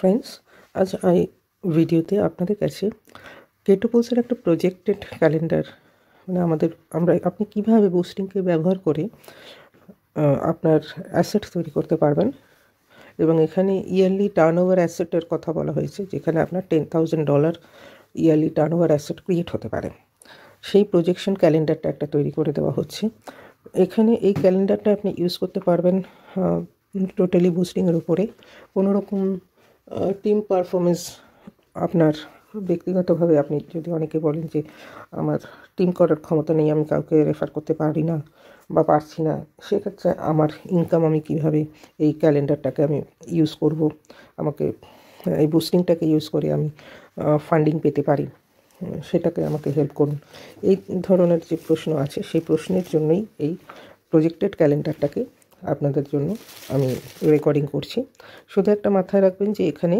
Friends আজ এই ভিডিওতে আপনাদের কাছে কেটোপোসের একটা প্রজেক্টেড ক্যালেন্ডার মানে আমাদের আমরা আপনি কিভাবে বুস্টিংকে ব্যবহার করে আপনার অ্যাসেট তৈরি করতে পারবেন এবং এখানে ইয়ারলি টার্ন ওভার অ্যাসেটের কথা বলা হয়েছে যেখানে আপনার ten thousand dollar yearly turnover asset create হতে পারে সেই প্রজেকশন ক্যালেন্ডারটা একটা তৈরি করে দেওয়া হচ্ছে এখানে এই ক্যালেন্ডারটা আপনি ইউজ করতে পারবেন টোটালি বুস্টিংয়ের উপরে কোনোরকম টিম পারফরমেন্স আপনার ব্যক্তিগতভাবে আপনি যদি অনেকে বলেন যে আমার টিম করার ক্ষমতা নেই আমি কাউকে রেফার করতে পারি না বা পারছি না সেক্ষেত্রে আমার ইনকাম আমি কিভাবে এই ক্যালেন্ডারটাকে আমি ইউজ করব আমাকে এই বুস্টিংটাকে ইউজ করে আমি ফান্ডিং পেতে পারি সেটাকে আমাকে হেল্প করুন এই ধরনের যে প্রশ্ন আছে সেই প্রশ্নের জন্যই এই প্রজেক্টেড ক্যালেন্ডারটাকে আপনাদের জন্য আমি রেকর্ডিং করছি শুধু একটা মাথায় রাখবেন যে এখানে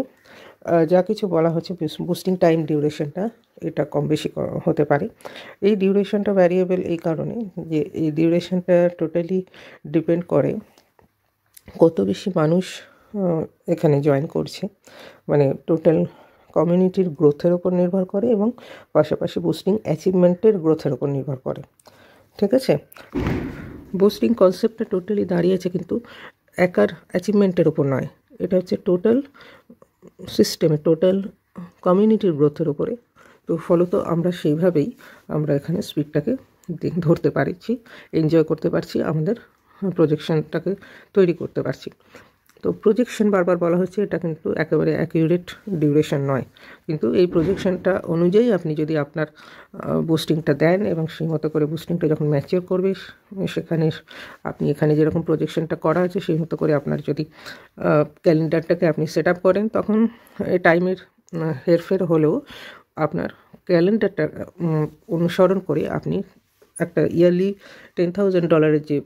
যা কিছু বলা হচ্ছে বুস্টিং টাইম ডিউরেশনটা এটা কম বেশি হতে পারে এই ডিউরেশনটা ভ্যারিয়েবল এই কারণে যে এই ডিউরেশনটা টোটালি ডিপেন্ড করে কত বেশি মানুষ এখানে জয়েন করছে মানে টোটাল কমিউনিটির গ্রোথের ওপর নির্ভর করে এবং পাশাপাশি বুস্টিং অ্যাচিভমেন্টের গ্রোথের ওপর নির্ভর করে ঠিক আছে বোস্টিং কনসেপ্টটা টোটালি দাঁড়িয়েছে কিন্তু একার অ্যাচিভমেন্টের ওপর নয় এটা হচ্ছে টোটাল সিস্টেমে টোটাল কমিউনিটির গ্রোথের ওপরে তো ফলত আমরা সেইভাবেই আমরা এখানে স্পিডটাকে ধরতে পারছি এনজয় করতে পারছি আমাদের প্রজেকশনটাকে তৈরি করতে পারছি তো প্রজেকশন বারবার বলা হচ্ছে এটা কিন্তু একেবারে অ্যাকিউরেট ডিউরেশন নয় কিন্তু এই প্রজেকশনটা অনুযায়ী আপনি যদি আপনার বুস্টিংটা দেন এবং সেই মতো করে বুস্টিংটা যখন ম্যাচিওর করবে সেখানে আপনি এখানে যেরকম প্রজেকশনটা করা আছে সেই মতো করে আপনার যদি ক্যালেন্ডারটাকে আপনি সেট আপ করেন তখন টাইমের হেরফের হলেও আপনার ক্যালেন্ডারটা অনুসরণ করে আপনি একটা ইয়ারলি টেন থাউজেন্ড ডলারের যে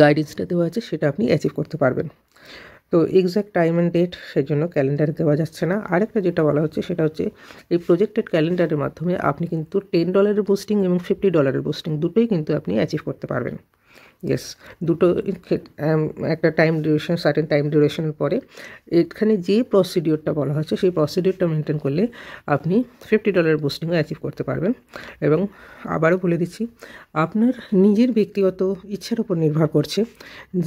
গাইডেন্সটা দেওয়া আছে সেটা আপনি অ্যাচিভ করতে পারবেন তো এক্স্যাক্ট টাইম অ্যান্ড ডেট সেই জন্য ক্যালেন্ডারে দেওয়া যাচ্ছে না আরেকটা যেটা বলা হচ্ছে সেটা হচ্ছে এই প্রজেক্টেড ক্যালেন্ডারের মাধ্যমে আপনি কিন্তু টেন ডলারের বুস্টিং এবং ফিফটি ডলারের বুস্টিং দুটোই কিন্তু আপনি অ্যাচিভ করতে পারবেন ইয়েস দুটো um, একটা টাইম ডিউরেশন সার্টেন টাইম ডিউরেশনের পরে এখানে যে প্রসিডিওরটা বলা হয়েছে সেই প্রসিডিওরটা মেনটেন করলে আপনি ফিফটি ডলার বুস্টিংও অ্যাচিভ করতে পারবেন এবং আবারও বলে দিচ্ছি আপনার নিজের ব্যক্তিগত ইচ্ছার উপর নির্ভর করছে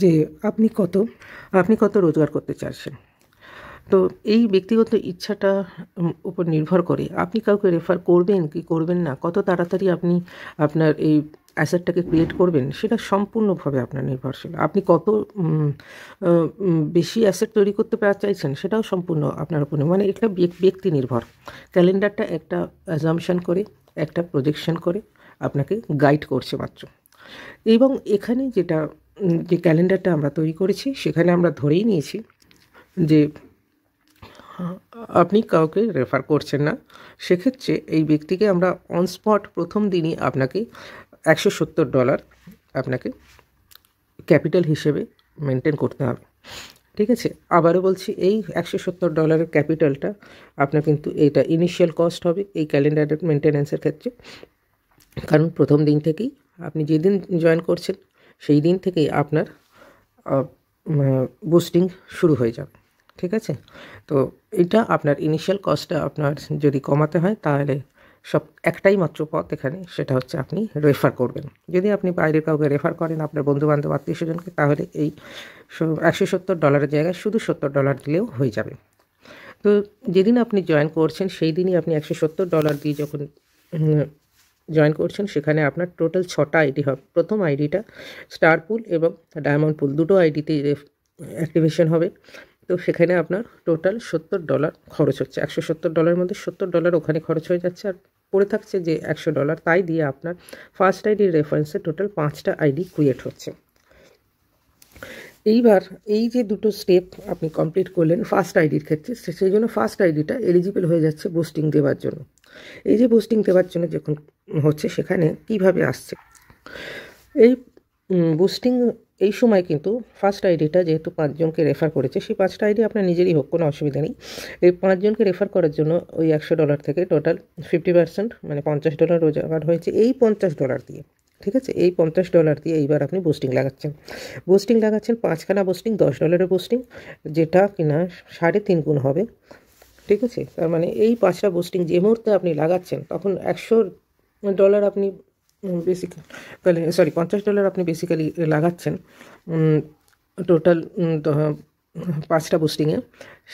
যে আপনি কত আপনি কত রোজগার করতে চাচ্ছেন তো এই ব্যক্তিগত ইচ্ছাটা উপর নির্ভর করে আপনি কাউকে রেফার করবেন কি করবেন না কত তাড়াতাড়ি আপনি আপনার এই অ্যাসেটটাকে ক্রিয়েট করবেন সেটা সম্পূর্ণভাবে আপনার নির্ভরশীল আপনি কত বেশি অ্যাসেট তৈরি করতে চাইছেন সেটাও সম্পূর্ণ আপনার উপর মানে এটা ব্যক্তি নির্ভর ক্যালেন্ডারটা একটা অ্যাজামশান করে একটা প্রজেকশন করে আপনাকে গাইড করছে মাত্র এবং এখানে যেটা যে ক্যালেন্ডারটা আমরা তৈরি করেছি সেখানে আমরা ধরেই নিয়েছি যে আপনি কাউকে রেফার করছেন না সেক্ষেত্রে এই ব্যক্তিকে আমরা অনস্পট প্রথম দিনই আপনাকে একশো সত্তর ডলার আপনাকে ক্যাপিটাল হিসেবে মেনটেন করতে হবে ঠিক আছে আবারও বলছি এই একশো সত্তর ডলারের ক্যাপিটালটা আপনার কিন্তু এটা ইনিশিয়াল কস্ট হবে এই ক্যালেন্ডারের মেনটেন্যান্সের ক্ষেত্রে কারণ প্রথম দিন থেকেই আপনি যেদিন জয়েন করছেন সেই দিন থেকেই আপনার বুস্টিং শুরু হয়ে যাবে ঠিক আছে তো এটা আপনার ইনিশিয়াল কস্টটা আপনার যদি কমাতে হয় তাহলে সব একটাই মাত্র পথ এখানে সেটা হচ্ছে আপনি রেফার করবেন যদি আপনি বাইরের কাউকে রেফার করেন আপনার বন্ধুবান্ধব আত্মীয় স্বজনকে তাহলে এই একশো সত্তর ডলারের জায়গায় শুধু সত্তর ডলার দিলেও হয়ে যাবে তো যেদিন আপনি জয়েন করছেন সেই দিনই আপনি একশো সত্তর ডলার দিয়ে যখন জয়েন করছেন সেখানে আপনার টোটাল ছটা আইডি হবে প্রথম আইডিটা স্টার পুল এবং ডায়মন্ড পুল দুটো আইডিতে অ্যাক্টিভেশন হবে তো সেখানে আপনার টোটাল সত্তর ডলার খরচ হচ্ছে একশো সত্তর ডলারের মধ্যে সত্তর ডলার ওখানে খরচ হয়ে যাচ্ছে আর পড়ে থাকছে যে একশো ডলার তাই দিয়ে আপনার ফার্স্ট আইডির রেফারেন্সে টোটাল পাঁচটা আইডি ক্রিয়েট হচ্ছে এইবার এই যে দুটো স্টেপ আপনি কমপ্লিট করলেন ফার্স্ট আইডির ক্ষেত্রে সেই জন্য ফার্স্ট আইডিটা এলিজিবল হয়ে যাচ্ছে বুস্টিং দেওয়ার জন্য এই যে বুস্টিং দেওয়ার জন্য যখন হচ্ছে সেখানে কিভাবে আসছে এই বুস্টিং এই সময় কিন্তু ফার্স্ট আইডিটা যেহেতু পাঁচজনকে রেফার করেছে সেই পাঁচটা আইডি আপনার নিজেরই হোক কোনো অসুবিধা নেই এই পাঁচজনকে রেফার করার জন্য ওই একশো ডলার থেকে টোটাল ফিফটি পার্সেন্ট মানে পঞ্চাশ ডলার রোজগার হয়েছে এই পঞ্চাশ ডলার দিয়ে ঠিক আছে এই পঞ্চাশ ডলার দিয়ে এইবার আপনি বোস্টিং লাগাচ্ছেন বোস্টিং লাগাচ্ছেন পাঁচখানা বোস্টিং দশ ডলারের বোস্টিং যেটা কিনা সাড়ে তিন গুণ হবে ঠিক আছে তার মানে এই পাঁচটা বোস্টিং যে মুহূর্তে আপনি লাগাচ্ছেন তখন একশো ডলার আপনি বেসিক্যালি তাহলে সরি পঞ্চাশ ডলার আপনি বেসিক্যালি eh, লাগাচ্ছেন টোটাল হ্যাঁ, পাঁচটা পোস্টিংয়ে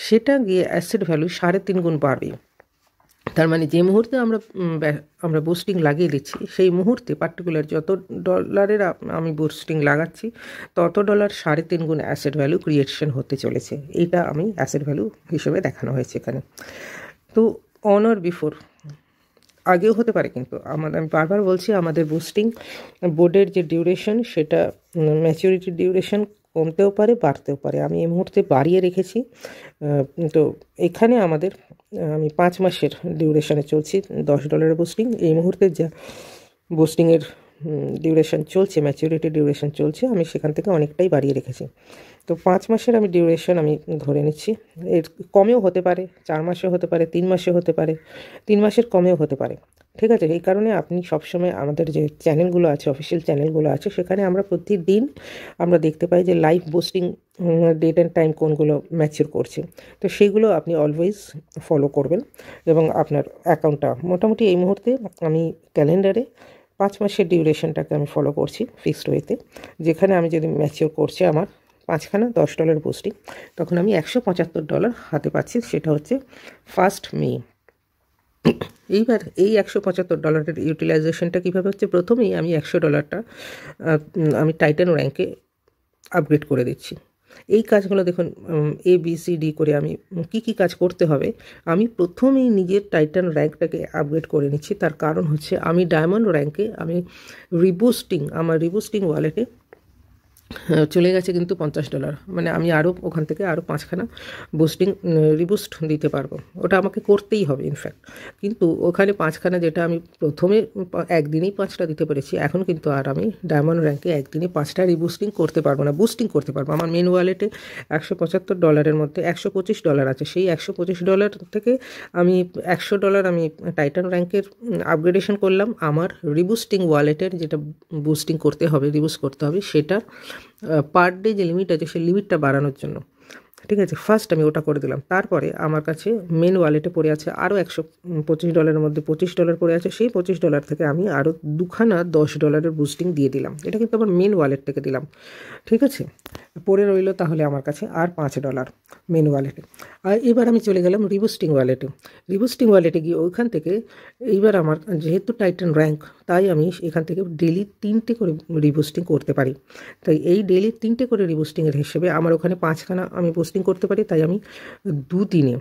সেটা গিয়ে অ্যাসেট ভ্যালু সাড়ে তিন গুণ বাড়বে তার মানে যে মুহূর্তে আমরা আমরা বুস্টিং লাগিয়ে দিচ্ছি সেই মুহূর্তে পার্টিকুলার যত ডলারের আমি বুস্টিং লাগাচ্ছি তত ডলার সাড়ে তিন গুণ অ্যাসেট ভ্যালু ক্রিয়েশন হতে চলেছে এটা আমি অ্যাসেট ভ্যালু হিসেবে দেখানো হয়েছে এখানে তো অনার বিফোর আগেও হতে পারে কিন্তু আমাদের আমি বারবার বলছি আমাদের বুস্টিং বোর্ডের যে ডিউরেশন সেটা ম্যাচিউরিটির ডিউরেশন কমতেও পারে বাড়তেও পারে আমি এই মুহূর্তে বাড়িয়ে রেখেছি তো এখানে আমাদের আমি পাঁচ মাসের ডিউরেশনে চলছি দশ ডলারের বুস্টিং এই মুহূর্তে যা বুস্টিংয়ের ডিউরেশন চলছে ম্যাচিউরিটি ডিউরেশন চলছে আমি সেখান থেকে অনেকটাই বাড়িয়ে রেখেছি তো পাঁচ মাসের আমি ডিউরেশন আমি ধরে নিচ্ছি এর কমেও হতে পারে চার মাসে হতে পারে তিন মাসে হতে পারে তিন মাসের কমেও হতে পারে ঠিক আছে এই কারণে আপনি সবসময় আমাদের যে চ্যানেলগুলো আছে অফিসিয়াল চ্যানেলগুলো আছে সেখানে আমরা প্রতিদিন আমরা দেখতে পাই যে live boosting date and time কোনগুলো ম্যাচিউর করছে তো সেগুলো আপনি অলওয়েজ ফলো করবেন এবং আপনার অ্যাকাউন্টটা মোটামুটি এই মুহূর্তে আমি ক্যালেন্ডারে পাঁচ মাসের ডিউরেশনটাকে আমি ফলো করছি ফিক্সড ওয়েতে যেখানে আমি যদি ম্যাচিওর করছে আমার পাঁচখানা দশ ডলার পোস্টিং তখন আমি একশো পঁচাত্তর ডলার হাতে পাচ্ছি সেটা হচ্ছে ফার্স্ট মে এইবার এই একশো পঁচাত্তর ডলারের ইউটিলাইজেশনটা কীভাবে হচ্ছে প্রথমেই আমি একশো ডলারটা আমি টাইটান র্যাঙ্কে আপগ্রেড করে দিচ্ছি এই কাজগুলো দেখুন এ বি সি ডি করে আমি কি কি কাজ করতে হবে আমি প্রথমেই নিজের টাইটান র্যাঙ্কটাকে আপগ্রেড করে নিচ্ছি তার কারণ হচ্ছে আমি ডায়মন্ড র্যাঙ্কে আমি রিবুস্টিং আমার রিবুস্টিং ওয়ালেটে চলে গেছে কিন্তু পঞ্চাশ ডলার মানে আমি আরও ওখান থেকে আরও পাঁচখানা বুস্টিং রিবুস্ট দিতে পারবো ওটা আমাকে করতেই হবে ইনফ্যাক্ট কিন্তু ওখানে পাঁচখানা যেটা আমি প্রথমে একদিনেই পাঁচটা দিতে পেরেছি এখন কিন্তু আর আমি ডায়মন্ড র্যাঙ্কে একদিনে পাঁচটা রিবুস্টিং করতে পারবো না বুস্টিং করতে পারবো আমার মেন ওয়ালেটে একশো পঁচাত্তর ডলারের মধ্যে একশো পঁচিশ ডলার আছে সেই একশো পঁচিশ ডলার থেকে আমি একশো ডলার আমি টাইটান র্যাঙ্কের আপগ্রেডেশন করলাম আমার রিবুস্টিং ওয়ালেটের যেটা বুস্টিং করতে হবে রিবুস্ট করতে হবে সেটা পার ডে যে লিমিট আছে সেই লিমিটটা বাড়ানোর জন্য ঠিক আছে ফার্স্ট আমি ওটা করে দিলাম তারপরে আমার কাছে মেন ওয়ালেটে পড়ে আছে আরও একশো পঁচিশ ডলারের মধ্যে পঁচিশ ডলার পড়ে আছে সেই পঁচিশ ডলার থেকে আমি আরও দুখানা দশ ডলারের বুস্টিং দিয়ে দিলাম এটা কিন্তু আমার মেন ওয়ালেট থেকে দিলাম ঠিক আছে পড়ে রইল তাহলে আমার কাছে আর পাঁচ ডলার মেন ওয়ালেটে আর এবার আমি চলে গেলাম রিবুস্টিং ওয়ালেটে রিবুস্টিং ওয়ালেটে গিয়ে ওইখান থেকে এইবার আমার যেহেতু টাইটান র্যাঙ্ক তাই আমি এখান থেকে ডেলি তিনটে করে রিবুস্টিং করতে পারি তাই এই ডেলি তিনটে করে রিবুস্টিংয়ের হিসেবে আমার ওখানে পাঁচখানা আমি পোস্টিং করতে পারি তাই আমি দু দিনে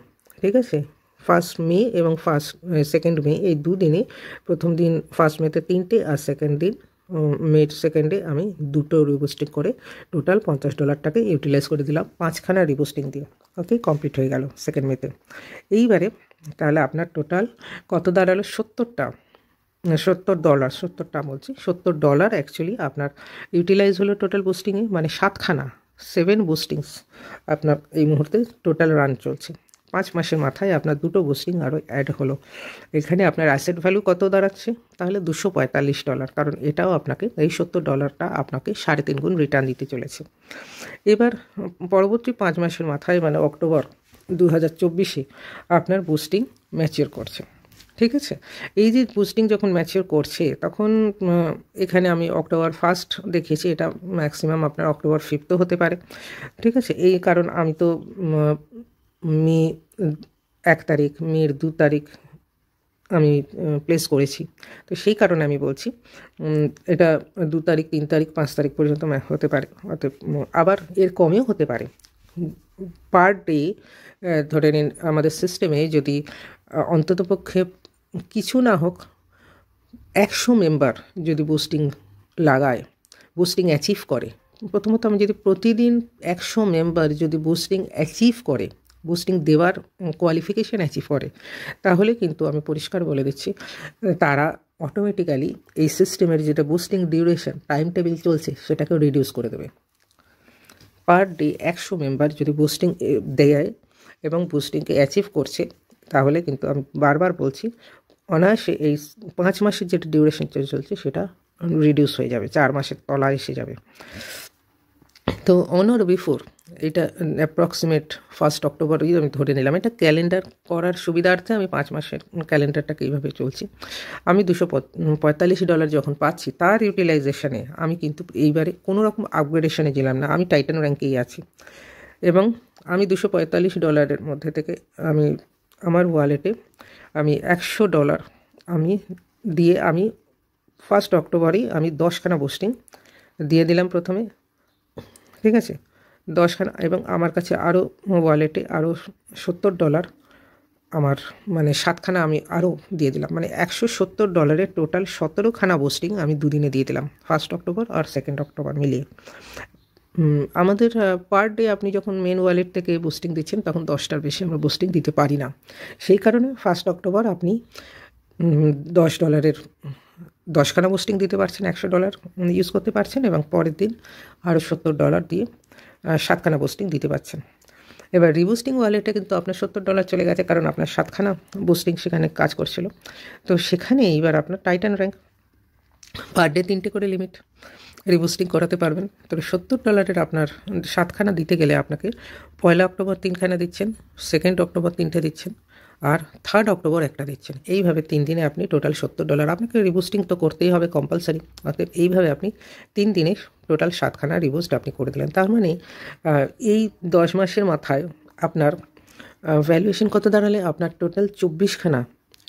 ঠিক আছে ফার্স্ট মে এবং ফার্স্ট সেকেন্ড মে এই দুদিনে প্রথম দিন ফার্স্ট মেতে তিনটে আর সেকেন্ড দিন মের সেকেন্ডে আমি দুটো রিপোস্টিং করে টোটাল পঞ্চাশ ডলারটাকে ইউটিলাইজ করে দিলাম পাঁচখানা রিপোস্টিং দিয়ে ওকে কমপ্লিট হয়ে গেল সেকেন্ড মেতে এইবারে তাহলে আপনার টোটাল কত দাঁড়ালো সত্তরটা সত্তর ডলার সত্তরটা বলছি সত্তর ডলার অ্যাকচুয়ালি আপনার ইউটিলাইজ হলো টোটাল পোস্টিংয়ে মানে সাতখানা সেভেন বুস্টিংস আপনার এই মুহূর্তে টোটাল রান চলছে পাঁচ মাসের মাথায় আপনার দুটো বুস্টিং আরও অ্যাড হলো এখানে আপনার অ্যাসেট ভ্যালু কত দাঁড়াচ্ছে তাহলে দুশো পঁয়তাল্লিশ ডলার কারণ এটাও আপনাকে এই সত্তর ডলারটা আপনাকে সাড়ে তিন গুণ রিটার্ন দিতে চলেছে এবার পরবর্তী পাঁচ মাসের মাথায় মানে অক্টোবর দু হাজার চব্বিশে আপনার বুস্টিং ম্যাচিওর করছে ঠিক আছে এই যে পোস্টিং যখন ম্যাচিওর করছে তখন এখানে আমি অক্টোবর ফার্স্ট দেখেছি এটা ম্যাক্সিমাম আপনার অক্টোবর ফিফথও হতে পারে ঠিক আছে এই কারণ আমি তো মে এক তারিখ মের দু তারিখ আমি প্লেস করেছি তো সেই কারণে আমি বলছি এটা দু তারিখ তিন তারিখ পাঁচ তারিখ পর্যন্ত হতে পারে আবার এর কমেও হতে পারে পার ডে ধরে নিন আমাদের সিস্টেমে যদি অন্ততপক্ষে কিছু না হোক একশো মেম্বার যদি বুস্টিং লাগায় বুস্টিং অ্যাচিভ করে প্রথমত আমি যদি প্রতিদিন একশো মেম্বার যদি বুস্টিং অ্যাচিভ করে বুস্টিং দেওয়ার কোয়ালিফিকেশান অ্যাচিভ করে তাহলে কিন্তু আমি পরিষ্কার বলে দিচ্ছি তারা অটোমেটিক্যালি এই সিস্টেমের যেটা বুস্টিং ডিউরেশন টাইম টেবিল চলছে সেটাকে রিডিউস করে দেবে পার ডে একশো মেম্বার যদি বুস্টিং দেয় এবং বুস্টিংকে অ্যাচিভ করছে তাহলে কিন্তু আমি বারবার বলছি অনায়াসে এই পাঁচ মাসের যেটা ডিউরেশন চলছে সেটা রিডিউস হয়ে যাবে চার মাসের তলা এসে যাবে তো অন বিফোর এটা অ্যাপ্রক্সিমেট ফার্স্ট অক্টোবর আমি ধরে নিলাম এটা ক্যালেন্ডার করার সুবিধার্থে আমি পাঁচ মাসের ক্যালেন্ডারটাকে এইভাবে চলছি আমি দুশো পঁয়তাল্লিশ ডলার যখন পাচ্ছি তার ইউটিলাইজেশনে আমি কিন্তু এইবারে কোনো রকম আপগ্রেডেশনে গেলাম না আমি টাইটান র্যাঙ্কেই আছি এবং আমি দুশো পঁয়তাল্লিশ ডলারের মধ্যে থেকে আমি আমার ওয়ালেটে আমি একশো ডলার আমি দিয়ে আমি ফার্স্ট অক্টোবরেই আমি দশখানা বোস্টিং দিয়ে দিলাম প্রথমে ঠিক আছে দশখানা এবং আমার কাছে আরও ওয়ালেটে আরও সত্তর ডলার আমার মানে সাতখানা আমি আরও দিয়ে দিলাম মানে একশো সত্তর ডলারের টোটাল সতেরোখানা বোস্টিং আমি দুদিনে দিয়ে দিলাম ফার্স্ট অক্টোবর আর সেকেন্ড অক্টোবর মিলিয়ে আমাদের পার ডে আপনি যখন মেন ওয়ালেট থেকে বুস্টিং দিচ্ছেন তখন দশটার বেশি আমরা বুস্টিং দিতে পারি না সেই কারণে ফার্স্ট অক্টোবর আপনি দশ ডলারের দশখানা বুস্টিং দিতে পারছেন একশো ডলার ইউজ করতে পারছেন এবং পরের দিন আরও সত্তর ডলার দিয়ে সাতখানা বুস্টিং দিতে পারছেন এবার রিবুস্টিং ওয়ালেটে কিন্তু আপনার সত্তর ডলার চলে গেছে কারণ আপনার সাতখানা বুস্টিং সেখানে কাজ করছিল তো সেখানে এবার আপনার টাইটান র্যাঙ্ক পার ডে তিনটে করে লিমিট রিবুস্টিং করাতে পারবেন তবে সত্তর ডলারের আপনার সাতখানা দিতে গেলে আপনাকে পয়লা অক্টোবর তিনখানা দিচ্ছেন সেকেন্ড অক্টোবর তিনটে দিচ্ছেন আর থার্ড অক্টোবর একটা দিচ্ছেন এইভাবে তিন দিনে আপনি টোটাল সত্তর ডলার আপনাকে রিবুস্টিং তো করতেই হবে কম্পালসারি অর্থাৎ এইভাবে আপনি তিন দিনে টোটাল সাতখানা রিবুস্ট আপনি করে দিলেন তার মানে এই দশ মাসের মাথায় আপনার ভ্যালুয়েশন কত দাঁড়ালে আপনার টোটাল চব্বিশখানা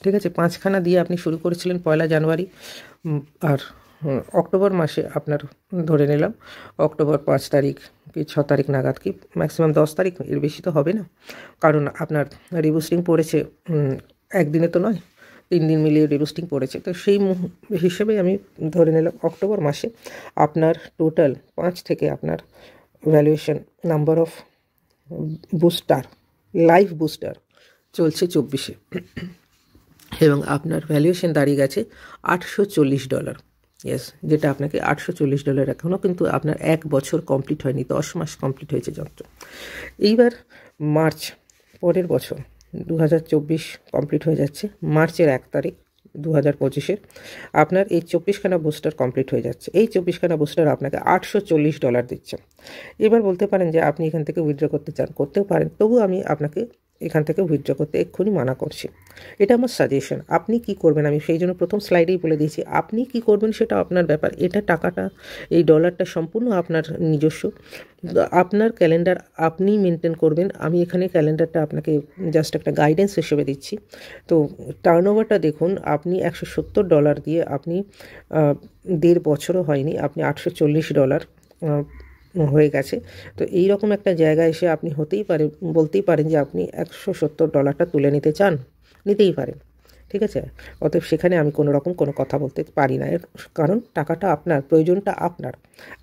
ঠিক আছে পাঁচখানা দিয়ে আপনি শুরু করেছিলেন পয়লা জানুয়ারি আর অক্টোবর মাসে আপনার ধরে নিলাম অক্টোবর পাঁচ তারিখ কি ছ তারিখ নাগাদ কি ম্যাক্সিমাম দশ তারিখ এর বেশি তো হবে না কারণ আপনার রিবুস্টিং পড়েছে একদিনে তো নয় তিন দিন মিলিয়ে রিবুস্টিং পড়েছে তো সেই হিসেবে আমি ধরে নিলাম অক্টোবর মাসে আপনার টোটাল পাঁচ থেকে আপনার valuation number of booster life booster চলছে চব্বিশে এবং আপনার ভ্যালুয়েশন দাঁড়িয়ে গেছে আটশো চল্লিশ ডলার ইয়েস যেটা আপনাকে আটশো চল্লিশ ডলার এখনও কিন্তু আপনার এক বছর কমপ্লিট হয়নি দশ মাস কমপ্লিট হয়েছে যন্ত্র এইবার মার্চ পরের বছর দু কমপ্লিট হয়ে যাচ্ছে মার্চের এক তারিখ দু হাজার পঁচিশের আপনার এই চব্বিশখানা বুস্টার কমপ্লিট হয়ে যাচ্ছে এই চব্বিশখানা বুস্টার আপনাকে আটশো চল্লিশ ডলার দিচ্ছে এবার বলতে পারেন যে আপনি এখান থেকে উইথড্র করতে চান করতেও পারেন তবু আমি আপনাকে এখান থেকে উইথড্র করতে এক্ষুনি মানা করছি এটা আমার সাজেশন আপনি কি করবেন আমি সেই জন্য প্রথম স্লাইডেই বলে দিয়েছি আপনি কি করবেন সেটা আপনার ব্যাপার এটা টাকাটা এই ডলারটা সম্পূর্ণ আপনার নিজস্ব আপনার ক্যালেন্ডার আপনি মেনটেন করবেন আমি এখানে ক্যালেন্ডারটা আপনাকে জাস্ট একটা গাইডেন্স হিসেবে দিচ্ছি তো টার্ন দেখুন আপনি একশো সত্তর ডলার দিয়ে আপনি দেড় বছরও হয়নি আপনি আটশো চল্লিশ ডলার হয়ে গেছে তো এই রকম একটা জায়গায় এসে আপনি হতেই পারে বলতেই পারেন যে আপনি একশো সত্তর ডলারটা তুলে নিতে চান নিতেই পারেন ঠিক আছে অতএব সেখানে আমি কোনো রকম কোনো কথা বলতে পারি না কারণ টাকাটা আপনার প্রয়োজনটা আপনার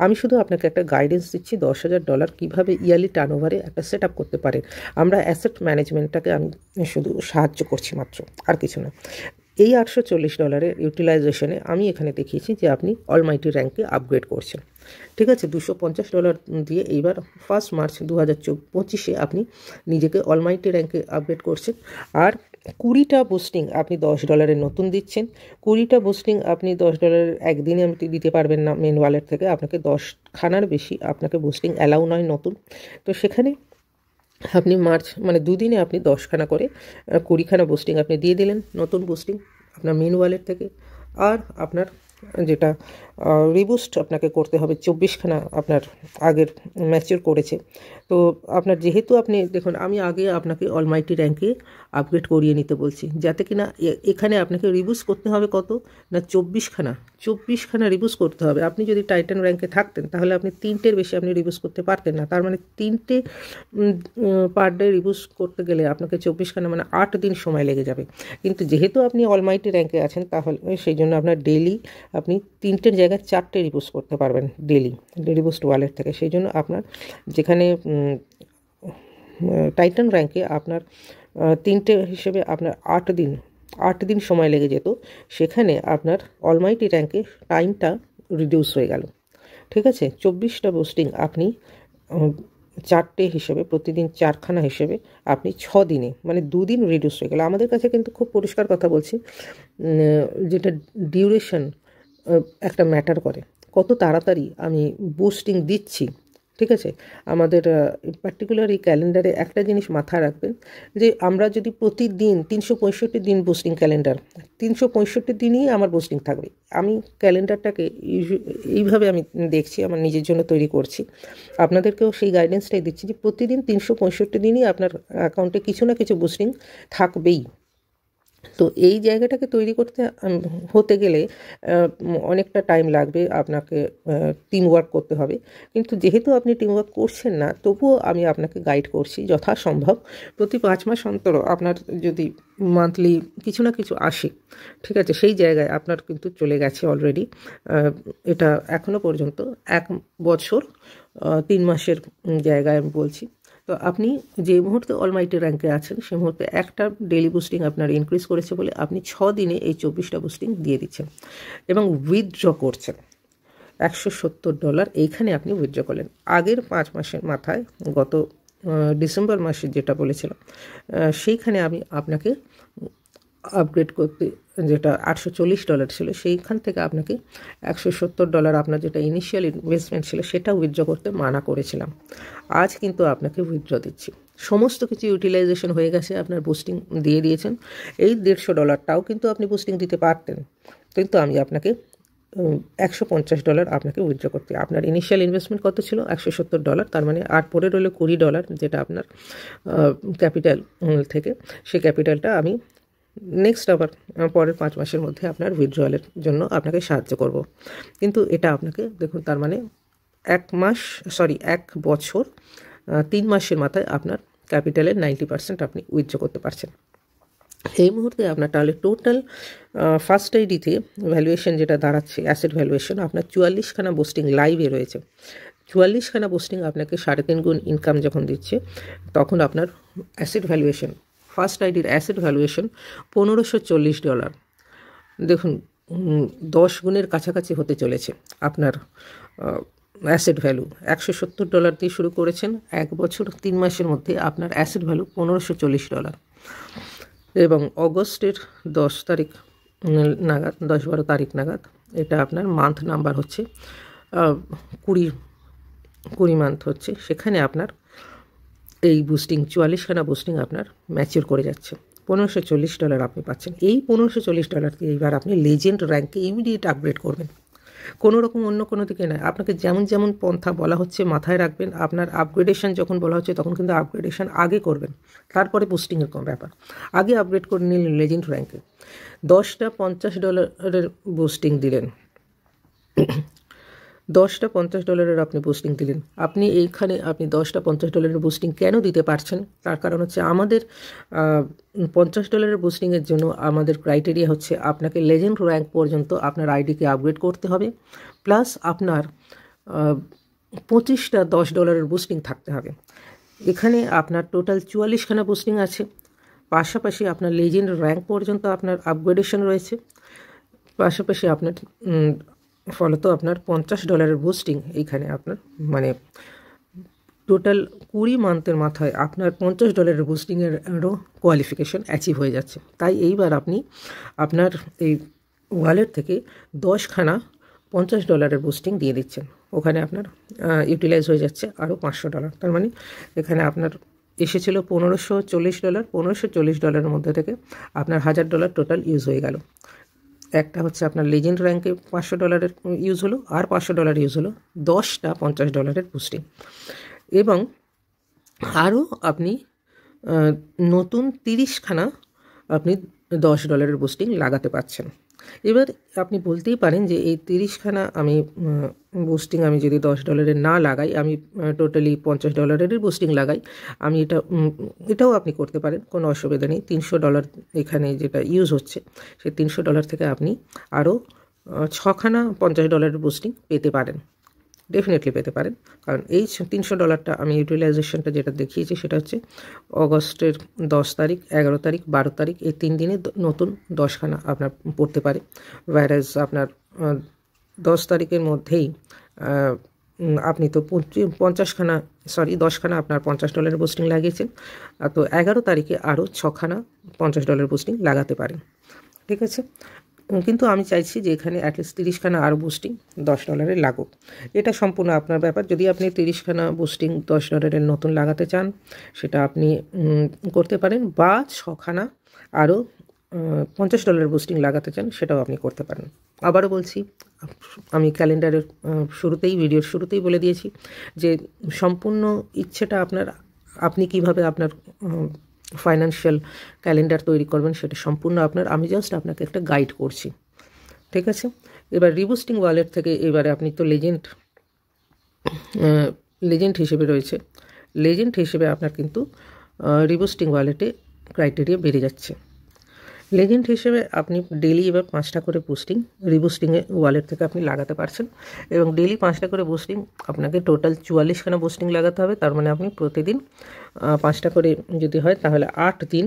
আমি শুধু আপনাকে একটা গাইডেন্স দিচ্ছি দশ হাজার ডলার কীভাবে ইয়ারলি টার্নওভারে একটা সেট আপ করতে পারে আমরা অ্যাসেট ম্যানেজমেন্টটাকে আমি শুধু সাহায্য করছি মাত্র আর কিছু না এই আটশো চল্লিশ ডলারের ইউটিলাইজেশনে আমি এখানে দেখিয়েছি যে আপনি অলমাইটি র্যাঙ্কে আপগ্রেড করছেন ঠিক আছে দুশো পঞ্চাশ ডলার দিয়ে এইবার ফার্স্ট মার্চ দু হাজার পঁচিশে আপনি নিজেকে অলমাইটি র্যাঙ্কে আপডেট করছেন আর কুড়িটা বোস্টিং আপনি দশ ডলারের নতুন দিচ্ছেন কুড়িটা বোস্টিং আপনি দশ ডলারের একদিনে আপনি দিতে পারবেন না মেন ওয়ালেট থেকে আপনাকে দশ খানার বেশি আপনাকে বোস্টিং অ্যালাউ নয় নতুন তো সেখানে আপনি মার্চ মানে দুদিনে আপনি দশখানা করে কুড়িখানা বোস্টিং আপনি দিয়ে দিলেন নতুন বোস্টিং আপনার মেন ওয়ালেট থেকে আর আপনার যেটা রিবুস্ট আপনাকে করতে হবে চব্বিশখানা আপনার আগের ম্যাচিওর করেছে তো আপনার যেহেতু আপনি দেখুন আমি আগে আপনাকে অলমাইটি র্যাঙ্কে আপগ্রেড করিয়ে নিতে বলছি যাতে কিনা এখানে আপনাকে রিবুস করতে হবে কত না চব্বিশখানা চব্বিশখানা রিবুস করতে হবে আপনি যদি টাইটান র্যাঙ্কে থাকতেন তাহলে আপনি তিনটের বেশি আপনি রিবুস করতে পারতেন না তার মানে তিনটে পার ডে রিবুস করতে গেলে আপনাকে চব্বিশখানা মানে আট দিন সময় লেগে যাবে কিন্তু যেহেতু আপনি অলমাইটি র্যাঙ্কে আছেন তাহলে সেই জন্য আপনার ডেলি আপনি তিনটের জায়গায় জায়গায় চারটে রিপোস্ট করতে পারবেন ডেলি রিপোস্ট ওয়ালেট থেকে সেই জন্য আপনার যেখানে টাইটান র্যাঙ্কে আপনার তিনটে হিসেবে আপনার আট দিন আট দিন সময় লেগে যেত সেখানে আপনার অলমাইটি র্যাঙ্কে টাইমটা রিডিউস হয়ে গেল ঠিক আছে চব্বিশটা পোস্টিং আপনি চারটে হিসেবে প্রতিদিন চারখানা হিসেবে আপনি ছ দিনে মানে দুদিন রিডিউস হয়ে গেল আমাদের কাছে কিন্তু খুব পরিষ্কার কথা বলছি যেটা ডিউরেশন একটা ম্যাটার করে কত তাড়াতাড়ি আমি বুস্টিং দিচ্ছি ঠিক আছে আমাদের পার্টিকুলার এই ক্যালেন্ডারে একটা জিনিস মাথায় রাখবেন যে আমরা যদি প্রতিদিন তিনশো পঁয়ষট্টি দিন বুস্টিং ক্যালেন্ডার তিনশো পঁয়ষট্টি দিনই আমার বুস্টিং থাকবে আমি ক্যালেন্ডারটাকে এইভাবে আমি দেখছি আমার নিজের জন্য তৈরি করছি আপনাদেরকেও সেই গাইডেন্সটাই দিচ্ছি যে প্রতিদিন তিনশো পঁয়ষট্টি দিনই আপনার অ্যাকাউন্টে কিছু না কিছু বুস্টিং থাকবেই তো এই জায়গাটাকে তৈরি করতে হতে গেলে অনেকটা টাইম লাগবে আপনাকে টিম ওয়ার্ক করতে হবে কিন্তু যেহেতু আপনি টিম ওয়ার্ক করছেন না তবুও আমি আপনাকে গাইড করছি যথাসম্ভব প্রতি পাঁচ মাস অন্তর আপনার যদি মান্থলি কিছু না কিছু আসে ঠিক আছে সেই জায়গায় আপনার কিন্তু চলে গেছে অলরেডি এটা এখনও পর্যন্ত এক বছর তিন মাসের জায়গায় আমি বলছি তো আপনি যে মুহূর্তে অলমাইটি র্যাঙ্কে আছেন সে মুহূর্তে একটা ডেলি বুস্টিং আপনার ইনক্রিজ করেছে বলে আপনি ছ দিনে এই চব্বিশটা বুস্টিং দিয়ে দিচ্ছেন এবং উইথড্র করছেন একশো সত্তর ডলার এইখানে আপনি উইথড্র করলেন আগের পাঁচ মাসের মাথায় গত ডিসেম্বর মাসে যেটা বলেছিলাম সেইখানে আমি আপনাকে আপগ্রেড করতে যেটা আটশো চল্লিশ ডলার ছিল সেইখান থেকে আপনাকে একশো সত্তর ডলার আপনার যেটা ইনিশিয়াল ইনভেস্টমেন্ট ছিল সেটা উইথড্র করতে মানা করেছিলাম আজ কিন্তু আপনাকে উইথড্র দিচ্ছি সমস্ত কিছু ইউটিলাইজেশন হয়ে গেছে আপনার বুস্টিং দিয়ে দিয়েছেন এই দেড়শো ডলারটাও কিন্তু আপনি বুস্টিং দিতে পারতেন কিন্তু আমি আপনাকে একশো পঞ্চাশ ডলার আপনাকে উইথড্র করতে আপনার ইনিশিয়াল ইনভেস্টমেন্ট কত ছিল একশো সত্তর ডলার তার মানে আট পরে রইল কুড়ি ডলার যেটা আপনার ক্যাপিটাল থেকে সেই ক্যাপিটালটা আমি নেক্সট আবার পরের পাঁচ মাসের মধ্যে আপনার উইথড্রয়ালের জন্য আপনাকে সাহায্য করব কিন্তু এটা আপনাকে দেখুন তার মানে এক মাস সরি এক বছর তিন মাসের মাথায় আপনার ক্যাপিটালের নাইনটি পার্সেন্ট আপনি উইথড্র করতে পারছেন এই মুহূর্তে আপনার তাহলে টোটাল ফার্স্ট আইডিতে ভ্যালুয়েশন যেটা দাঁড়াচ্ছে অ্যাসেট ভ্যালুয়েশন আপনার চুয়াল্লিশখানা বোস্টিং লাইভে রয়েছে চুয়াল্লিশখানা বোস্টিং আপনাকে সাড়ে তিন গুণ ইনকাম যখন দিচ্ছে তখন আপনার অ্যাসেট ভ্যালুয়েশন ফার্স্ট আইডির অ্যাসেট ভ্যালুয়েশন পনেরোশো চল্লিশ ডলার দেখুন দশ গুণের কাছাকাছি হতে চলেছে আপনার অ্যাসেট ভ্যালু একশো সত্তর ডলার দিয়ে শুরু করেছেন এক বছর তিন মাসের মধ্যে আপনার অ্যাসেট ভ্যালু পনেরোশো চল্লিশ ডলার এবং অগস্টের দশ তারিখ নাগাদ দশ বারো তারিখ নাগাদ এটা আপনার মান্থ নাম্বার হচ্ছে কুড়ি কুড়ি মান্থ হচ্ছে সেখানে আপনার এই বুস্টিং চুয়াল্লিশখানা বুস্টিং আপনার ম্যাচিওর করে যাচ্ছে পনেরোশো চল্লিশ ডলার আপনি পাচ্ছেন এই পনেরোশো চল্লিশ ডলারকে এইবার আপনি লেজেন্ড র্যাঙ্কে ইমিডিয়েট আপগ্রেড করবেন কোনো রকম অন্য কোনো দিকে নয় আপনাকে যেমন যেমন পন্থা বলা হচ্ছে মাথায় রাখবেন আপনার আপগ্রেডেশন যখন বলা হচ্ছে তখন কিন্তু আপগ্রেডেশন আগে করবেন তারপরে বুস্টিংয়ের কম ব্যাপার আগে আপগ্রেড করে নিলেন লেজেন্ড র্যাঙ্কে দশটা পঞ্চাশ ডলারের বুস্টিং দিলেন দশটা পঞ্চাশ ডলারের আপনি বুস্টিং দিলেন আপনি এইখানে আপনি দশটা পঞ্চাশ ডলারের বুস্টিং কেন দিতে পারছেন তার কারণ হচ্ছে আমাদের পঞ্চাশ ডলারের বুস্টিংয়ের জন্য আমাদের ক্রাইটেরিয়া হচ্ছে আপনাকে লেজেন্ড র্যাঙ্ক পর্যন্ত আপনার আইডিকে আপগ্রেড করতে হবে প্লাস আপনার পঁচিশটা দশ ডলারের বুস্টিং থাকতে হবে এখানে আপনার টোটাল চুয়াল্লিশখানা বুস্টিং আছে পাশাপাশি আপনার লেজেন্ড র্যাঙ্ক পর্যন্ত আপনার আপগ্রেডেশন রয়েছে পাশাপাশি আপনার ফলত আপনার পঞ্চাশ ডলারের বুস্টিং এইখানে আপনার মানে টোটাল কুড়ি মান্থের মাথায় আপনার পঞ্চাশ ডলারের বুস্টিংয়েরও কোয়ালিফিকেশন অ্যাচিভ হয়ে যাচ্ছে তাই এইবার আপনি আপনার এই ওয়ালেট থেকে দশখানা পঞ্চাশ ডলারের বুস্টিং দিয়ে দিচ্ছেন ওখানে আপনার ইউটিলাইজ হয়ে যাচ্ছে আরও পাঁচশো ডলার তার মানে এখানে আপনার এসেছিল পনেরোশো চল্লিশ ডলার পনেরোশো চল্লিশ ডলারের মধ্যে থেকে আপনার হাজার ডলার টোটাল ইউজ হয়ে গেল একটা হচ্ছে আপনার লেজেন্ড র্যাঙ্কে পাঁচশো ডলারের ইউজ হলো আর পাঁচশো ডলার ইউজ হলো দশটা পঞ্চাশ ডলারের পুস্টিং এবং আরও আপনি নতুন তিরিশখানা আপনি দশ ডলারের বুস্টিং লাগাতে পারছেন এবার আপনি বলতেই পারেন যে এই তিরিশখানা আমি বুস্টিং আমি যদি দশ ডলারের না লাগাই আমি টোটালি পঞ্চাশ ডলারেরই বুস্টিং লাগাই আমি এটা এটাও আপনি করতে পারেন কোনো অসুবিধা নেই তিনশো ডলার এখানে যেটা ইউজ হচ্ছে সেই তিনশো ডলার থেকে আপনি আরও ছখানা পঞ্চাশ ডলারের বুস্টিং পেতে পারেন ডেফিনেটলি পেতে পারেন কারণ এই তিনশো ডলারটা আমি ইউটিলাইজেশনটা যেটা দেখিয়েছি সেটা হচ্ছে অগস্টের দশ তারিখ এগারো তারিখ বারো তারিখ এই তিন দিনে নতুন দশখানা আপনার পড়তে পারে ভাইরাস আপনার দশ তারিখের মধ্যেই আপনি তো পঞ্চাশখানা সরি দশখানা আপনার পঞ্চাশ ডলারের পোস্টিং লাগিয়েছেন তো এগারো তারিখে আরও ছখানা পঞ্চাশ ডলারের পোস্টিং লাগাতে পারেন ঠিক আছে কিন্তু আমি চাইছি যে এখানে অ্যাটলিস্ট তিরিশখানা আরও বুস্টিং দশ ডলারের লাগুক এটা সম্পূর্ণ আপনার ব্যাপার যদি আপনি তিরিশখানা বুস্টিং দশ ডলারের নতুন লাগাতে চান সেটা আপনি করতে পারেন বা ছখানা আরও পঞ্চাশ ডলার বুস্টিং লাগাতে চান সেটাও আপনি করতে পারেন আবারও বলছি আমি ক্যালেন্ডারের শুরুতেই ভিডিওর শুরুতেই বলে দিয়েছি যে সম্পূর্ণ ইচ্ছেটা আপনার আপনি কিভাবে আপনার ফাইন্যান্সিয়াল ক্যালেন্ডার তৈরি করবেন সেটা সম্পূর্ণ আপনার আমি জাস্ট আপনাকে একটা গাইড করছি ঠিক আছে এবার রিবুস্টিং ওয়ালেট থেকে এবারে আপনি তো লেজেন্ড লেজেন্ড হিসেবে রয়েছে লেজেন্ড হিসেবে আপনার কিন্তু রিবুস্টিং ওয়ালেটে ক্রাইটেরিয়া বেড়ে যাচ্ছে লেগেন্ড হিসেবে আপনি ডেলি এবার পাঁচটা করে পোস্টিং রিবুস্টিংয়ে ওয়ালেট থেকে আপনি লাগাতে পারছেন এবং ডেলি পাঁচটা করে বুস্টিং আপনাকে টোটাল চুয়াল্লিশখানা বুস্টিং লাগাতে হবে তার মানে আপনি প্রতিদিন পাঁচটা করে যদি হয় তাহলে আট দিন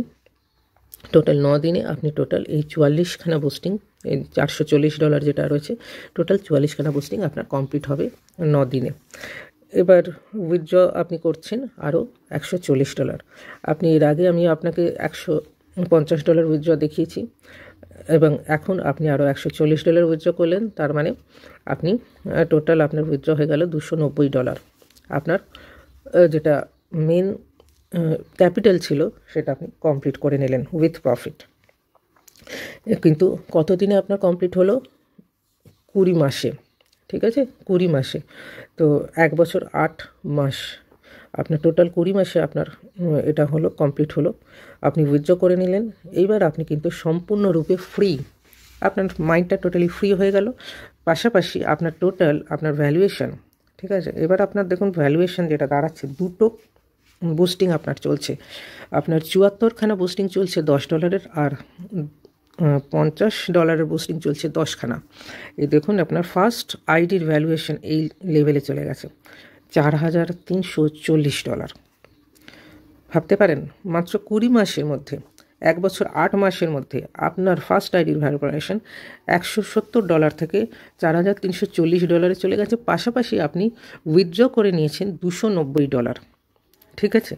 টোটাল ন দিনে আপনি টোটাল এই চুয়াল্লিশখানা বুস্টিং এই চারশো চল্লিশ ডলার যেটা রয়েছে টোটাল চুয়াল্লিশখানা বুস্টিং আপনার কমপ্লিট হবে ন দিনে এবার উইথড্র আপনি করছেন আরও একশো চল্লিশ ডলার আপনি এর আগে আমি আপনাকে একশো পঞ্চাশ ডলার উইথড্র দেখিয়েছি এবং এখন আপনি আরও একশো চল্লিশ ডলার উইথড্র করলেন তার মানে আপনি টোটাল আপনার উইথড্র হয়ে গেল দুশো নব্বই ডলার আপনার যেটা মেন ক্যাপিটাল ছিল সেটা আপনি কমপ্লিট করে নিলেন উইথ প্রফিট কিন্তু কতদিনে আপনার কমপ্লিট হলো কুড়ি মাসে ঠিক আছে কুড়ি মাসে তো এক বছর আট মাস আপনার টোটাল কুড়ি মাসে আপনার এটা হলো কমপ্লিট হলো আপনি উইথড্র করে নিলেন এইবার আপনি কিন্তু সম্পূর্ণরূপে ফ্রি আপনার মাইন্ডটা টোটালি ফ্রি হয়ে গেল পাশাপাশি আপনার টোটাল আপনার ভ্যালুয়েশন ঠিক আছে এবার আপনার দেখুন ভ্যালুয়েশান যেটা দাঁড়াচ্ছে দুটো বুস্টিং আপনার চলছে আপনার চুয়াত্তরখানা বুস্টিং চলছে দশ ডলারের আর পঞ্চাশ ডলারের বুস্টিং চলছে দশখানা এই দেখুন আপনার ফার্স্ট আইডির ভ্যালুয়েশন এই লেভেলে চলে গেছে চার হাজার তিনশো চল্লিশ ডলার ভাবতে পারেন মাত্র কুড়ি মাসের মধ্যে এক বছর আট মাসের মধ্যে আপনার ফার্স্ট আইডির ভ্যালুয়েশন একশো সত্তর ডলার থেকে চার হাজার তিনশো চল্লিশ ডলারে চলে গেছে পাশাপাশি আপনি উইথড্র করে নিয়েছেন দুশো নব্বই ডলার ঠিক আছে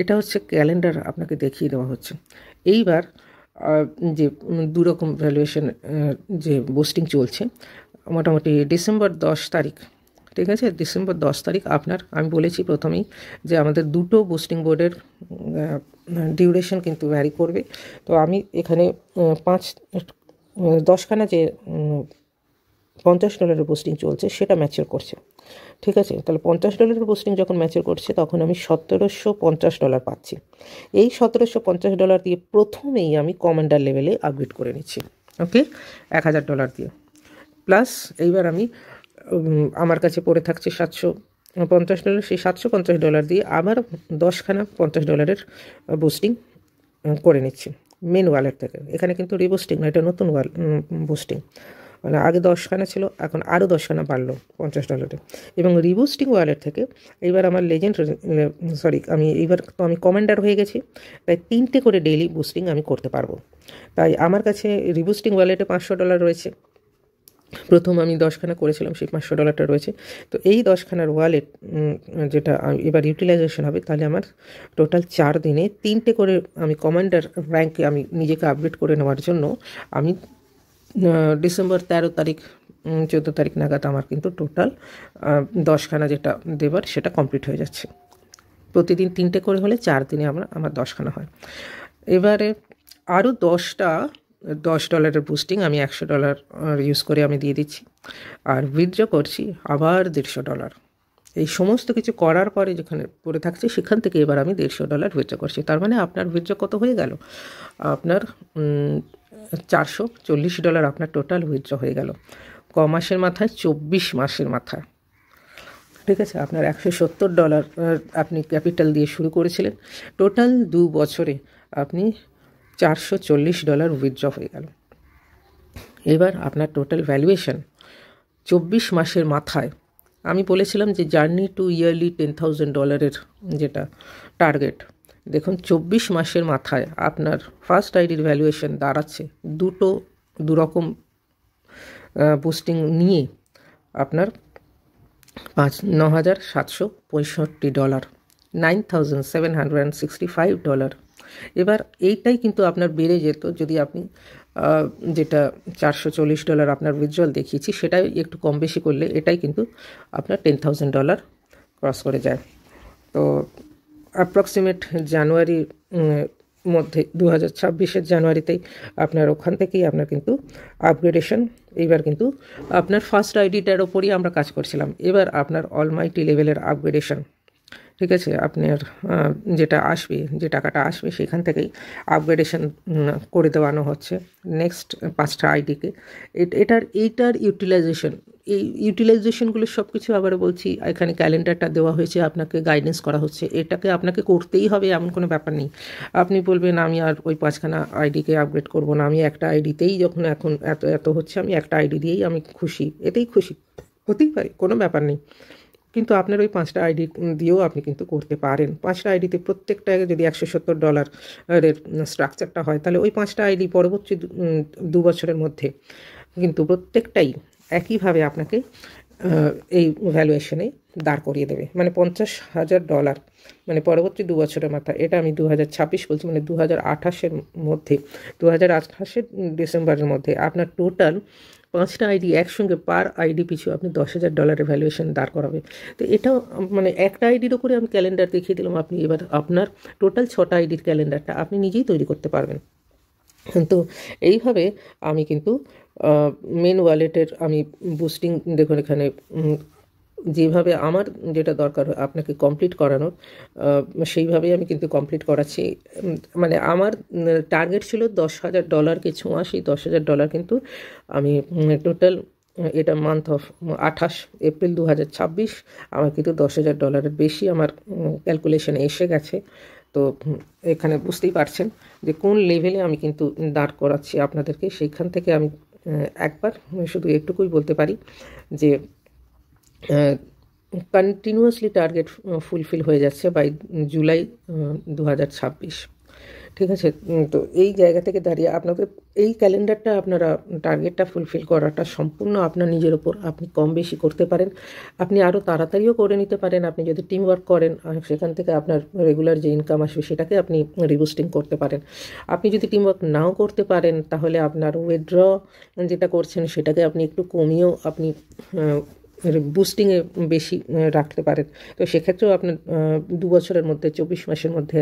এটা হচ্ছে ক্যালেন্ডার আপনাকে দেখিয়ে দেওয়া হচ্ছে এইবার যে দুরকম ভ্যালুয়েশন যে বোস্টিং চলছে মোটামুটি ডিসেম্বর দশ তারিখ ঠিক আছে ডিসেম্বর দশ তারিখ আপনার আমি বলেছি প্রথমেই যে আমাদের দুটো বুস্টিং বোর্ডের ডিউরেশন কিন্তু ভ্যারি করবে তো আমি এখানে পাঁচ দশখানা যে পঞ্চাশ ডলারের পোস্টিং চলছে সেটা ম্যাচিওর করছে ঠিক আছে তাহলে পঞ্চাশ ডলারের পোস্টিং যখন ম্যাচের করছে তখন আমি সতেরোশো পঞ্চাশ ডলার পাচ্ছি এই সতেরোশো পঞ্চাশ ডলার দিয়ে প্রথমেই আমি কমান্ডার লেভেলে আপগ্রেড করে নিচ্ছি ওকে এক হাজার ডলার দিয়ে প্লাস এইবার আমি আমার কাছে পড়ে থাকছে সাতশো পঞ্চাশ ডলার সেই সাতশো পঞ্চাশ ডলার দিয়ে আবার দশখানা পঞ্চাশ ডলারের বুস্টিং করে নিচ্ছি মেন ওয়ালেট থেকে এখানে কিন্তু রিবোস্টিং না এটা নতুন ওয়াল বুস্টিং মানে আগে দশখানা ছিল এখন আরও দশখানা বাড়লো পঞ্চাশ ডলারে এবং রিবুস্টিং ওয়ালেট থেকে এইবার আমার লেজেন্ড সরি আমি এইবার তো আমি কমান্ডার হয়ে গেছি তাই তিনটে করে ডেইলি বুস্টিং আমি করতে পারবো তাই আমার কাছে রিবুস্টিং ওয়ালেটে পাঁচশো ডলার রয়েছে প্রথম আমি দশখানা করেছিলাম সেই পাঁচশো ডলারটা রয়েছে তো এই দশখানার ওয়ালেট যেটা এবার ইউটিলাইজেশন হবে তাহলে আমার টোটাল চার দিনে তিনটে করে আমি কমান্ডার র্যাঙ্কে আমি নিজেকে আপডেট করে নেওয়ার জন্য আমি ডিসেম্বর তেরো তারিখ চোদ্দো তারিখ নাগাদ আমার কিন্তু টোটাল দশখানা যেটা দেবার সেটা কমপ্লিট হয়ে যাচ্ছে প্রতিদিন তিনটে করে হলে চার দিনে আমরা আমার দশখানা হয় এবারে আরও দশটা দশ ডলারের বুস্টিং আমি একশো ডলার ইউজ করে আমি দিয়ে দিচ্ছি আর উইথড্র করছি আবার দেড়শো ডলার এই সমস্ত কিছু করার পরে যেখানে পড়ে থাকছে সেখান থেকে এবার আমি দেড়শো ডলার উইথড্র করছি তার মানে আপনার উইথড্র কত হয়ে গেল আপনার চারশো চল্লিশ ডলার আপনার টোটাল উইথড্র হয়ে গেল ক মাসের মাথায় চব্বিশ মাসের মাথায় ঠিক আছে আপনার একশো সত্তর ডলার আপনি ক্যাপিটাল দিয়ে শুরু করেছিলেন টোটাল দু বছরে আপনি চারশো চল্লিশ ডলার উইথড্র হয়ে গেল এবার আপনার টোটাল ভ্যালুয়েশন চব্বিশ মাসের মাথায় আমি বলেছিলাম যে journey to yearly ten thousand ডলারের যেটা টার্গেট দেখুন চব্বিশ মাসের মাথায় আপনার ফার্স্ট আইডির ভ্যালুয়েশন দাঁড়াচ্ছে দুটো দুরকম পোস্টিং নিয়ে আপনার পাঁচ ন হাজার সাতশো পঁয়ষট্টি dollar nine thousand seven hundred sixty five dollar এবার এইটাই কিন্তু আপনার বেড়ে যেত যদি আপনি যেটা চারশো চল্লিশ ডলার আপনার উইথড্রল দেখিয়েছি সেটাই একটু কম বেশি করলে এটাই কিন্তু আপনার টেন থাউজেন্ড ডলার ক্রস করে যায় তো অ্যাপ্রক্সিমেট জানুয়ারি মধ্যে দু হাজার ছাব্বিশের জানুয়ারিতেই আপনার ওখান থেকেই আপনার কিন্তু আপগ্রেডেশন এবার কিন্তু আপনার ফার্স্ট আইডিটার ওপরই আমরা কাজ করছিলাম এবার আপনার অলমাইটি লেভেলের আপগ্রেডেশন ঠিক আছে আপনার যেটা আসবে যে টাকাটা আসবে সেখান থেকেই আপগ্রেডেশন করে দেওয়ানো হচ্ছে নেক্সট পাঁচটা আইডিকে এটার এইটার ইউটিলাইজেশন এই ইউটিলাইজেশনগুলো সব কিছু আবার বলছি এখানে ক্যালেন্ডারটা দেওয়া হয়েছে আপনাকে গাইডেন্স করা হচ্ছে এটাকে আপনাকে করতেই হবে এমন কোনো ব্যাপার নেই আপনি বলবেন আমি আর ওই পাঁচখানা আইডিকে আপগ্রেড করব না আমি একটা আইডিতেই যখন এখন এত এত হচ্ছে আমি একটা আইডি দিয়েই আমি খুশি এতেই খুশি হতেই পারে কোনো ব্যাপার নেই কিন্তু আপনার ওই পাঁচটা আইডি দিয়েও আপনি কিন্তু করতে পারেন পাঁচটা আইডিতে প্রত্যেকটা যদি একশো সত্তর ডলারের স্ট্রাকচারটা হয় তাহলে ওই পাঁচটা আইডি পরবর্তী দু বছরের মধ্যে কিন্তু প্রত্যেকটাই একইভাবে আপনাকে এই ভ্যালুয়েশনে দাঁড় করিয়ে দেবে মানে পঞ্চাশ হাজার ডলার মানে পরবর্তী দু বছরের মাথা এটা আমি দু হাজার ছাব্বিশ বলছি মানে দু হাজার আঠাশের মধ্যে দু হাজার আঠাশের ডিসেম্বরের মধ্যে আপনার টোটাল পাঁচটা আইডি একসঙ্গে পার আইডি পিছু আপনি দশ হাজার ডলারের ভ্যালুয়েশন দাঁড় করাবে তো এটা মানে একটা আইডির ওপরে আমি ক্যালেন্ডার দেখিয়ে দিলাম আপনি এবার আপনার টোটাল ছটা আইডির ক্যালেন্ডারটা আপনি নিজেই তৈরি করতে পারবেন তো এইভাবে আমি কিন্তু মেন ওয়ালেটের আমি বুস্টিং দেখুন এখানে যেভাবে আমার যেটা দরকার হয় আপনাকে কমপ্লিট করানোর সেইভাবেই আমি কিন্তু কমপ্লিট করাচ্ছি মানে আমার টার্গেট ছিল দশ হাজার ডলার কি ছোঁয়া সেই দশ হাজার ডলার কিন্তু আমি টোটাল এটা মান্থ অফ আঠাশ এপ্রিল দু হাজার ছাব্বিশ আমার কিন্তু দশ হাজার ডলারের বেশি আমার ক্যালকুলেশন এসে গেছে তো এখানে বুঝতেই পারছেন যে কোন লেভেলে আমি কিন্তু দাঁড় করাচ্ছি আপনাদেরকে সেইখান থেকে আমি একবার শুধু একটুকুই বলতে পারি যে কন্টিনিউয়াসলি টার্গেট ফুলফিল হয়ে যাচ্ছে বাই জুলাই দু ঠিক আছে তো এই জায়গা থেকে দাঁড়িয়ে আপনাকে এই ক্যালেন্ডারটা আপনারা টার্গেটটা ফুলফিল করাটা সম্পূর্ণ আপনার নিজের ওপর আপনি কম বেশি করতে পারেন আপনি আরও তাড়াতাড়িও করে নিতে পারেন আপনি যদি টিম ওয়ার্ক করেন সেখান থেকে আপনার রেগুলার যে ইনকাম আসবে সেটাকে আপনি রিবুস্টিং করতে পারেন আপনি যদি টিম ওয়ার্ক নাও করতে পারেন তাহলে আপনার উইথড্র যেটা করছেন সেটাকে আপনি একটু কমিয়েও আপনি বুস্টিংয়ে বেশি রাখতে পারেন তো সেক্ষেত্রেও আপনার দু বছরের মধ্যে চব্বিশ মাসের মধ্যে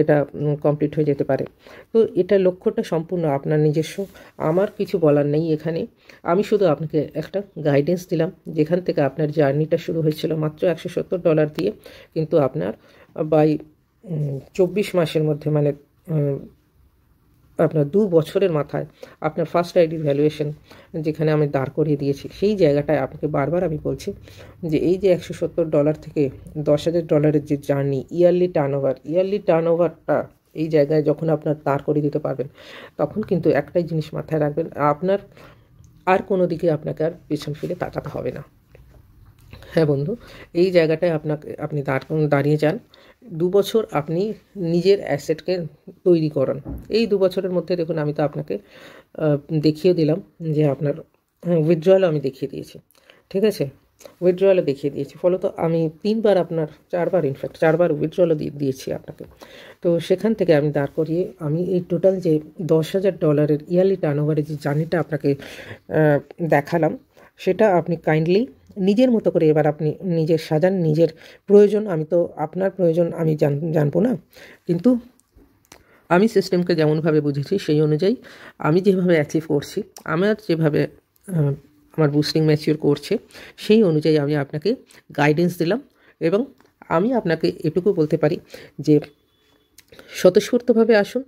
এটা কমপ্লিট হয়ে যেতে পারে তো এটা লক্ষ্যটা সম্পূর্ণ আপনার নিজস্ব আমার কিছু বলার নেই এখানে আমি শুধু আপনাকে একটা গাইডেন্স দিলাম যেখান থেকে আপনার জার্নিটা শুরু হয়েছিল মাত্র একশো সত্তর ডলার দিয়ে কিন্তু আপনার বাই চব্বিশ মাসের মধ্যে মানে আপনার দু বছরের মাথায় আপনার ফার্স্ট আইডির ভ্যালুয়েশন যেখানে আমি দাঁড় করিয়ে দিয়েছি সেই জায়গাটায় আপনাকে বারবার আমি বলছি যে এই যে একশো সত্তর ডলার থেকে দশ হাজার ডলারের যে journey yearly turnover yearly turn ওভারটা এই জায়গায় যখন আপনার দাঁড় করিয়ে দিতে পারবেন তখন কিন্তু একটাই জিনিস মাথায় রাখবেন আপনার আর কোনো দিকে আপনাকে আর পেছন ফিরে তাকাতে হবে না হ্যাঁ বন্ধু এই জায়গাটায় আপনাকে আপনি দাঁড়িয়ে যান দু বছর আপনি নিজের অ্যাসেটকে তৈরি করান এই দু বছরের মধ্যে দেখুন আমি তো আপনাকে দেখিয়ে দিলাম যে আপনার উইথড্রয়াল আমি দেখিয়ে দিয়েছি ঠিক আছে উইথড্রয়ালও দেখিয়ে দিয়েছি ফলত আমি তিনবার আপনার চারবার ইনফ্যাক্ট চারবার উইথড্রয়ালও দিয়ে দিয়েছি আপনাকে তো সেখান থেকে আমি দাঁড় করিয়ে আমি এই টোটাল যে দশ হাজার ডলারের ইয়ারলি টার্নওভারের যে জার্নিটা আপনাকে দেখালাম সেটা আপনি কাইন্ডলি নিজের মতো করে এবার আপনি নিজের সাজান নিজের প্রয়োজন আমি তো আপনার প্রয়োজন আমি জান জানবো না কিন্তু আমি সিস্টেমকে যেমনভাবে বুঝেছি সেই অনুযায়ী আমি যেভাবে অ্যাচিভ করছি আমার যেভাবে আমার বুস্টিং ম্যাচিওর করছে সেই অনুযায়ী আমি আপনাকে গাইডেন্স দিলাম এবং আমি আপনাকে এটুকু বলতে পারি যে স্বতঃস্ফূর্তভাবে আসুন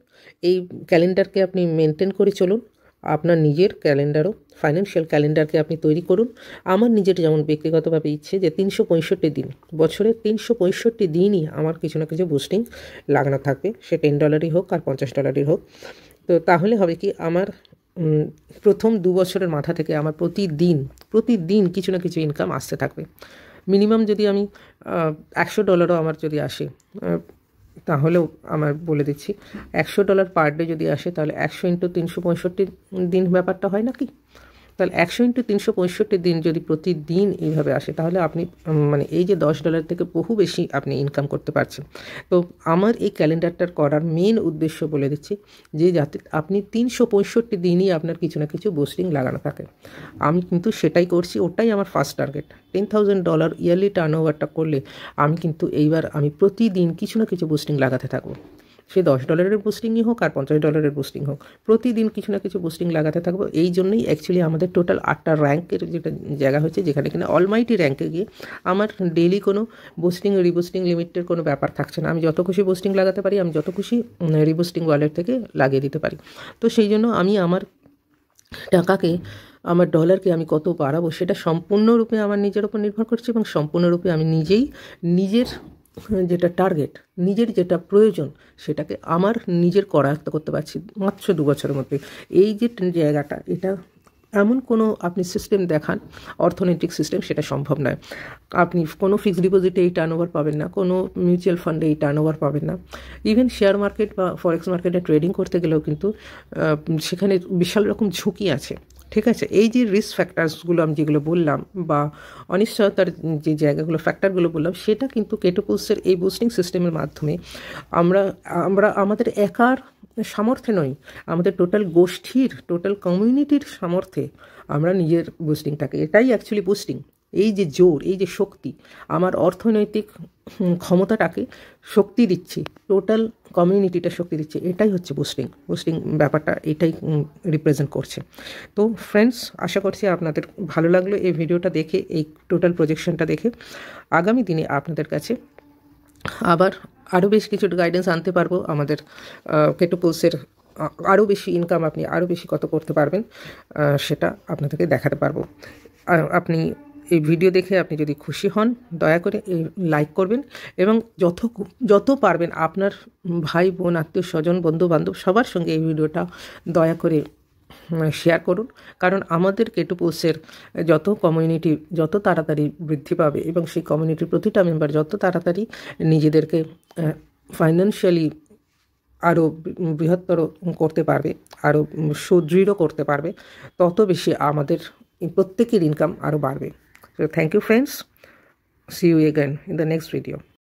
এই ক্যালেন্ডারকে আপনি মেনটেন করে চলুন আপনার নিজের ক্যালেন্ডারও ফাইন্যান্সিয়াল ক্যালেন্ডারকে আপনি তৈরি করুন আমার নিজের যেমন ব্যক্তিগতভাবে ইচ্ছে যে তিনশো পঁয়ষট্টি দিন বছরে তিনশো পঁয়ষট্টি দিনই আমার কিছু না কিছু বুস্টিং লাগানো থাকবে সে টেন ডলারই হোক আর পঞ্চাশ ডলারই হোক তো তাহলে হবে কি আমার প্রথম দু বছরের মাথা থেকে আমার প্রতিদিন প্রতিদিন কিছু না কিছু ইনকাম আসতে থাকবে মিনিমাম যদি আমি একশো ডলারও আমার যদি আসে তাহলেও আমার বলে দিচ্ছি একশো ডলার পার ডে যদি আসে তাহলে একশো ইন্টু তিনশো পঁয়ষট্টি দিন ব্যাপারটা হয় নাকি তাহলে একশো ইন্টু তিনশো পঁয়ষট্টি দিন যদি প্রতিদিন এইভাবে আসে তাহলে আপনি মানে এই যে দশ ডলার থেকে বহু বেশি আপনি ইনকাম করতে পারছেন তো আমার এই ক্যালেন্ডারটার করার মেন উদ্দেশ্য বলে দিচ্ছি যে যাতে আপনি তিনশো পঁয়ষট্টি দিনই আপনার কিছু না কিছু বোস্টিং লাগানো থাকে আমি কিন্তু সেটাই করছি ওটাই আমার first target ten thousand dollar yearly turn ওভারটা করলে আমি কিন্তু এইবার আমি প্রতিদিন কিছু না কিছু বোস্টিং লাগাতে থাকবো সে দশ ডলারের বুস্টিংই হোক আর পঞ্চাশ ডলারের বুস্টিং হোক প্রতিদিন কিছু না কিছু বুস্টিং লাগাতে থাকবো এই জন্যই অ্যাকচুয়ালি আমাদের টোটাল আটটা র্যাঙ্কের যেটা জায়গা হচ্ছে যেখানে কিনা অলমাইটি র্যাঙ্কে গিয়ে আমার ডেলি কোনো বুস্টিং রিবুস্টিং লিমিটের কোনো ব্যাপার থাকছে না আমি যত খুশি বুস্টিং লাগাতে পারি আমি যত খুশি রিবুস্টিং ওয়ালেট থেকে লাগিয়ে দিতে পারি তো সেই জন্য আমি আমার টাকাকে আমার ডলারকে আমি কত বাড়াবো সেটা সম্পূর্ণরূপে আমার নিজের ওপর নির্ভর করছে এবং সম্পূর্ণরূপে আমি নিজেই নিজের যেটা টার্গেট নিজের যেটা প্রয়োজন সেটাকে আমার নিজের করায়ত্ত করতে পারছি মাত্র দু বছরের মধ্যে এই যে জায়গাটা এটা এমন কোনো আপনি সিস্টেম দেখান অর্থনৈতিক সিস্টেম সেটা সম্ভব নয় আপনি কোনো ফিক্সড ডিপোজিটে এই টার্ন ওভার পাবেন না কোনো মিউচুয়াল ফান্ডে এই টার্ন ওভার পাবেন না ইভেন শেয়ার মার্কেট বা ফরেক্স মার্কেটে ট্রেডিং করতে গেলেও কিন্তু সেখানে বিশাল রকম ঝুঁকি আছে ঠিক আছে এই যে রিস্ক ফ্যাক্টার্সগুলো আমি যেগুলো বললাম বা অনিশ্চয়তার যে জায়গাগুলো ফ্যাক্টরগুলো বললাম সেটা কিন্তু কেটোপোস্টের এই বুস্টিং সিস্টেমের মাধ্যমে আমরা আমরা আমাদের একার সামর্থ্যে নয় আমাদের টোটাল গোষ্ঠীর টোটাল কমিউনিটির সামর্থ্যে আমরা নিজের বুস্টিংটাকে এটাই অ্যাকচুয়ালি বুস্টিং এই যে জোর এই যে শক্তি আমার অর্থনৈতিক ক্ষমতাটাকে শক্তি দিচ্ছি টোটাল কমিউনিটিটা শক্তি দিচ্ছে এটাই হচ্ছে বুস্টিং বুস্টিং ব্যাপারটা এটাই রিপ্রেজেন্ট করছে তো ফ্রেন্ডস আশা করছি আপনাদের ভালো লাগলো এই ভিডিওটা দেখে এই টোটাল প্রজেকশনটা দেখে আগামী দিনে আপনাদের কাছে আবার আরও বেশ কিছু গাইডেন্স আনতে পারবো আমাদের কেটোপোসের আরও বেশি ইনকাম আপনি আরও বেশি কত করতে পারবেন সেটা আপনাদেরকে দেখাতে পারবো আপনি এই ভিডিও দেখে আপনি যদি খুশি হন দয়া করে লাইক করবেন এবং যত যত পারবেন আপনার ভাই বোন আত্মীয় স্বজন বন্ধুবান্ধব সবার সঙ্গে এই ভিডিওটা দয়া করে শেয়ার করুন কারণ আমাদের কেটু পোস্টের যত কমিউনিটি যত তাড়াতাড়ি বৃদ্ধি পাবে এবং সেই কমিউনিটির প্রতিটা মেম্বার যত তাড়াতাড়ি নিজেদেরকে ফাইন্যান্সিয়ালি আরও বৃহত্তর করতে পারবে আরও সুদৃঢ় করতে পারবে তত বেশি আমাদের প্রত্যেকের ইনকাম আরও বাড়বে So thank you friends. See you again in the next video.